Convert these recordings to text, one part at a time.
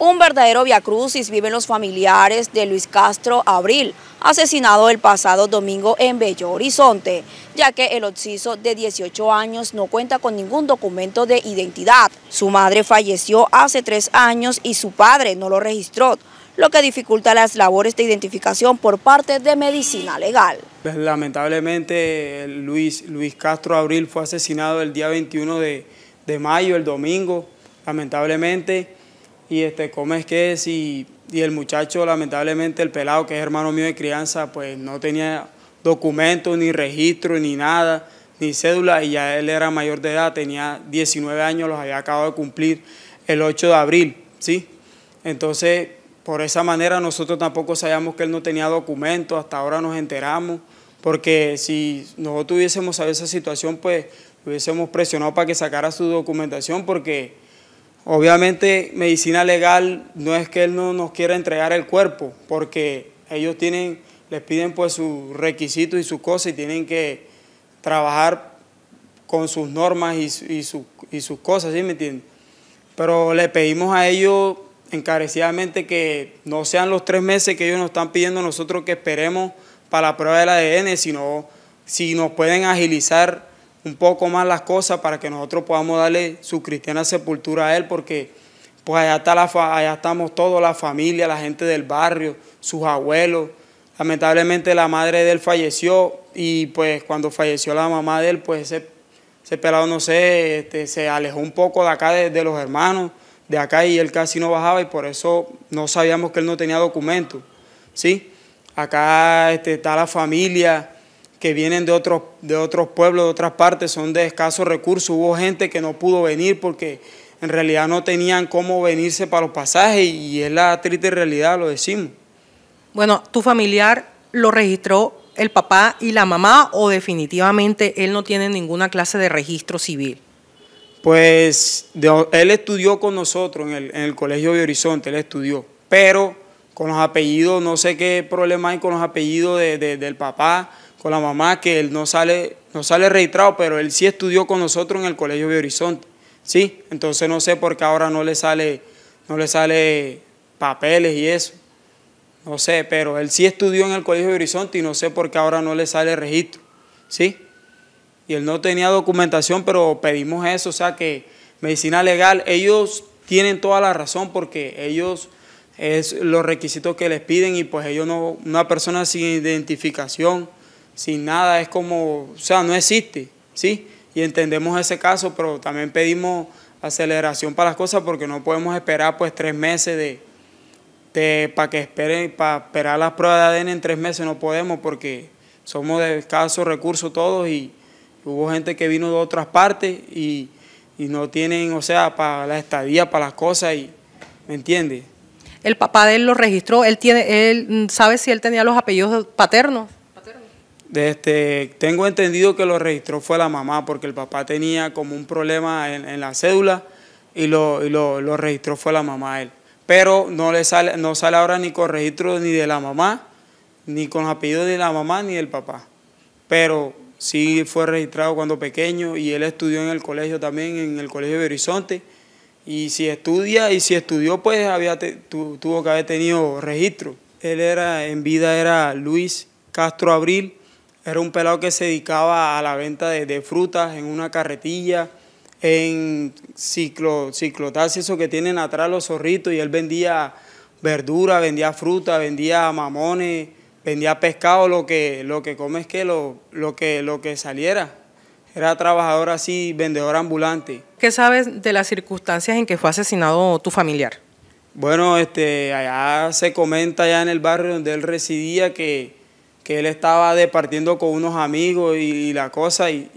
Un verdadero viacrucis viven los familiares de Luis Castro Abril, asesinado el pasado domingo en Bello Horizonte, ya que el occiso de 18 años no cuenta con ningún documento de identidad. Su madre falleció hace tres años y su padre no lo registró, lo que dificulta las labores de identificación por parte de medicina legal. Pues, lamentablemente Luis, Luis Castro Abril fue asesinado el día 21 de, de mayo, el domingo, lamentablemente y este, cómo es que es y, el muchacho, lamentablemente, el pelado que es hermano mío de crianza, pues no tenía documentos, ni registro, ni nada, ni cédula y ya él era mayor de edad, tenía 19 años, los había acabado de cumplir el 8 de abril, ¿sí? Entonces, por esa manera nosotros tampoco sabíamos que él no tenía documentos, hasta ahora nos enteramos, porque si nosotros hubiésemos sabido esa situación, pues hubiésemos presionado para que sacara su documentación, porque Obviamente, medicina legal no es que él no nos quiera entregar el cuerpo, porque ellos tienen, les piden pues sus requisitos y sus cosas y tienen que trabajar con sus normas y, y sus cosas, ¿sí me entienden? Pero le pedimos a ellos encarecidamente que no sean los tres meses que ellos nos están pidiendo nosotros que esperemos para la prueba del ADN, sino si nos pueden agilizar un poco más las cosas para que nosotros podamos darle su cristiana sepultura a él, porque pues allá, está la estamos toda la familia, la gente del barrio, sus abuelos. Lamentablemente la madre de él falleció y pues cuando falleció la mamá de él, pues ese, pelado, no sé, este, se alejó un poco de acá, de, los hermanos, de acá y él casi no bajaba y por eso no sabíamos que él no tenía documentos, ¿sí? Acá este, está la familia, que vienen de otros, de otros pueblos, de otras partes, son de escasos recursos. Hubo gente que no pudo venir porque en realidad no tenían cómo venirse para los pasajes y es la triste realidad, lo decimos. Bueno, tu familiar lo registró el papá y la mamá o definitivamente él no tiene ninguna clase de registro civil. Pues él estudió con nosotros en el, Colegio de Horizonte, él estudió, pero con los apellidos, no sé qué problema hay con los apellidos del papá, con la mamá, que él no sale, no sale registrado, pero él sí estudió con nosotros en el Colegio de Horizonte, ¿sí? Entonces no sé por qué ahora no le sale, no le sale papeles y eso. No sé, pero él sí estudió en el Colegio de Horizonte y no sé por qué ahora no le sale registro, ¿sí? Y él no tenía documentación, pero pedimos eso, o sea que medicina legal, ellos tienen toda la razón porque ellos es los requisitos que les piden y pues ellos no, una persona sin identificación, sin nada, es como, o sea, no existe, ¿sí? Y entendemos ese caso, pero también pedimos aceleración para las cosas porque no podemos esperar pues tres meses de, para que esperen, para esperar las pruebas de ADN en tres meses no podemos porque somos de escasos recursos todos y hubo gente que vino de otras partes y, y no tienen, o sea, para la estadía, para las cosas y, ¿me entiendes? El papá de él lo registró, él tiene, él mm, sabe si él tenía los apellidos paternos. Este, tengo entendido que lo registró fue la mamá, porque el papá tenía como un problema en, la cédula y, lo, registró fue la mamá él. Pero no le sale, no sale ahora ni con registro ni de la mamá, ni con apellido de la mamá ni del papá. Pero sí fue registrado cuando pequeño y él estudió en el colegio también, en el colegio de Horizonte. Y si estudia, y si estudió, pues había tuvo que haber tenido registro. Él era, en vida era Luis Castro Abril era un pelado que se dedicaba a la venta de, frutas en una carretilla, en ciclo, eso que tienen atrás los zorritos, y él vendía verdura, vendía fruta, vendía mamones, vendía pescado, lo que, lo que comes que lo, lo que lo que saliera. Era trabajador así, vendedor ambulante. ¿Qué sabes de las circunstancias en que fue asesinado tu familiar? Bueno, este, allá se comenta allá en el barrio donde él residía que que él estaba departiendo con unos amigos y, la cosa, y,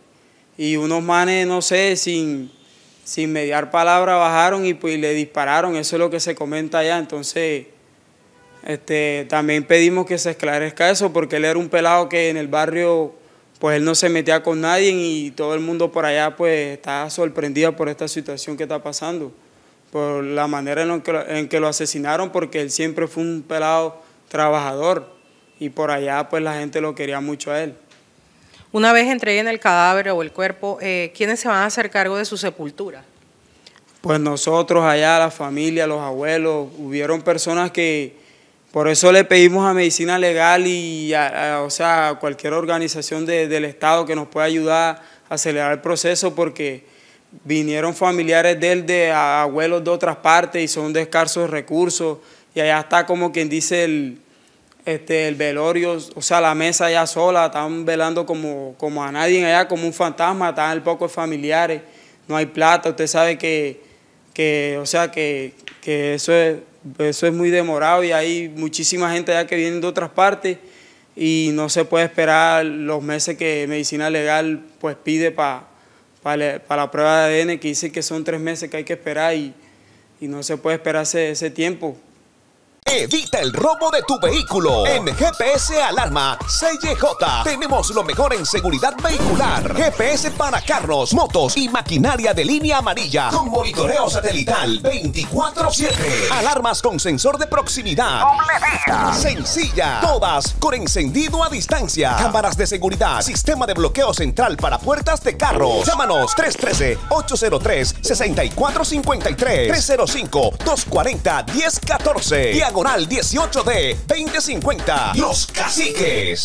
y, unos manes, no sé, sin, sin mediar palabra bajaron y, pues, le dispararon, eso es lo que se comenta allá, entonces... Este, también pedimos que se esclarezca eso porque él era un pelado que en el barrio pues él no se metía con nadie y todo el mundo por allá pues está sorprendido por esta situación que está pasando, por la manera en, que, en que lo asesinaron, porque él siempre fue un pelado trabajador y por allá pues la gente lo quería mucho a él. Una vez entreguen el cadáver o el cuerpo, eh, ¿quiénes se van a hacer cargo de su sepultura? Pues nosotros allá, la familia, los abuelos, hubieron personas que, por eso le pedimos a Medicina Legal y a, o sea, cualquier organización del Estado que nos pueda ayudar a acelerar el proceso porque vinieron familiares de él, de abuelos de otras partes y son de escasos recursos y allá está como quien dice el, este, el velorio, o sea, la mesa ya sola, están velando como, como a nadie allá, como un fantasma, están el poco familiares, no hay plata, usted sabe que, que o sea, que, que, eso, es, eso es muy demorado y hay muchísima gente allá que viene de otras partes y no se puede esperar los meses que medicina legal pues pide para la prueba de ADN, que dice que son tres meses que hay que esperar y, y no se puede esperar ese tiempo. Evita el robo de tu vehículo. En GPS Alarma CJ tenemos lo mejor en seguridad vehicular. GPS para carros, motos y maquinaria de línea amarilla con monitoreo satelital 24/7. Alarmas con sensor de proximidad. Sencilla. Todas con encendido a distancia. Cámaras de seguridad. Sistema de bloqueo central para puertas de carros. Llámanos 313-803-6453. 305-240-1014. hago al 18D 2050. Los Caciques.